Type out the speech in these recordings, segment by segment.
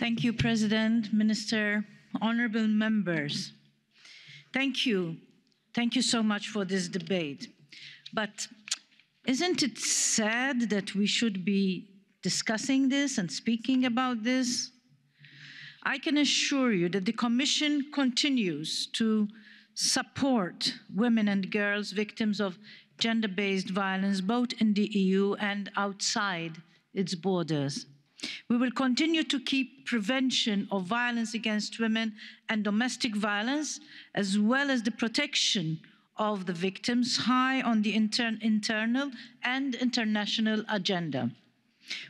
Thank you, President, Minister, honorable members. Thank you. Thank you so much for this debate. But isn't it sad that we should be discussing this and speaking about this? I can assure you that the Commission continues to support women and girls victims of gender-based violence both in the EU and outside its borders. We will continue to keep prevention of violence against women and domestic violence, as well as the protection of the victims, high on the inter internal and international agenda.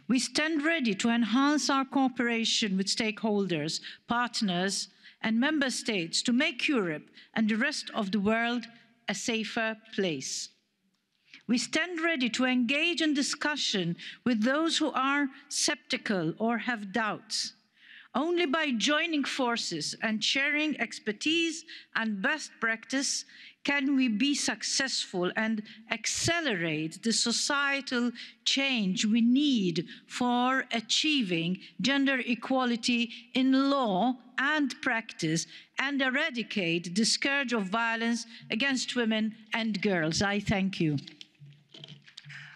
We stand ready to enhance our cooperation with stakeholders, partners, and member states to make Europe and the rest of the world a safer place. We stand ready to engage in discussion with those who are skeptical or have doubts. Only by joining forces and sharing expertise and best practice can we be successful and accelerate the societal change we need for achieving gender equality in law and practice and eradicate the scourge of violence against women and girls. I thank you.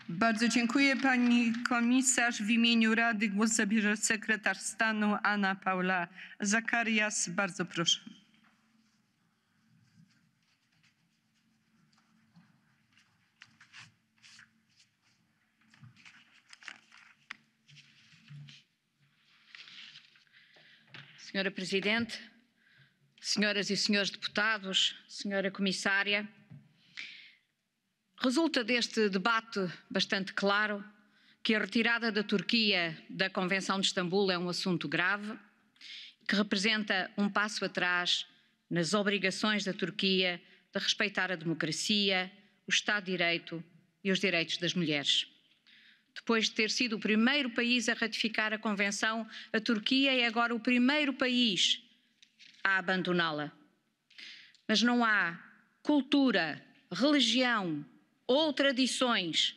Bardzo dziękuję. Pani komisarz, w imieniu Rady głos zabierze sekretarz stanu Anna Paula Zakarias. Bardzo proszę. Senhora Presidente, senhoras e senhores deputados, senhora comissária, Resulta deste debate bastante claro que a retirada da Turquia da Convenção de Istambul é um assunto grave, que representa um passo atrás nas obrigações da Turquia de respeitar a democracia, o Estado de Direito e os direitos das mulheres. Depois de ter sido o primeiro país a ratificar a Convenção, a Turquia é agora o primeiro país a abandoná-la. Mas não há cultura, religião, ou tradições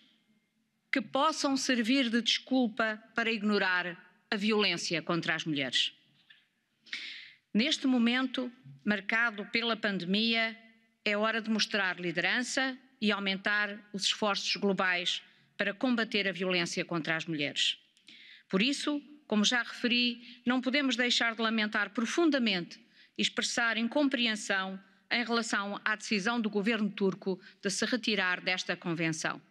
que possam servir de desculpa para ignorar a violência contra as mulheres. Neste momento, marcado pela pandemia, é hora de mostrar liderança e aumentar os esforços globais para combater a violência contra as mulheres. Por isso, como já referi, não podemos deixar de lamentar profundamente e expressar incompreensão em relação à decisão do governo turco de se retirar desta Convenção.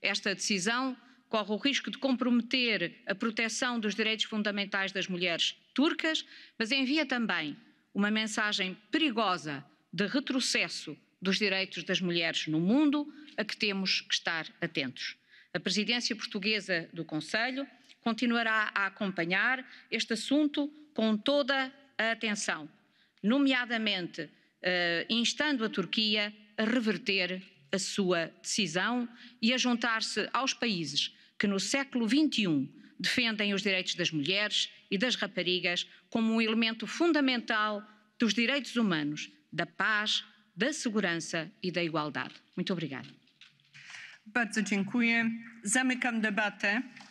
Esta decisão corre o risco de comprometer a proteção dos direitos fundamentais das mulheres turcas, mas envia também uma mensagem perigosa de retrocesso dos direitos das mulheres no mundo, a que temos que estar atentos. A presidência portuguesa do Conselho continuará a acompanhar este assunto com toda a atenção, nomeadamente eh, instando a Turquia a reverter a sua decisão e a juntar-se aos países que no século XXI defendem os direitos das mulheres e das raparigas como um elemento fundamental dos direitos humanos, da paz, da segurança e da igualdade. Muito obrigada. Bardzo dziękuję. Zamykam debatę.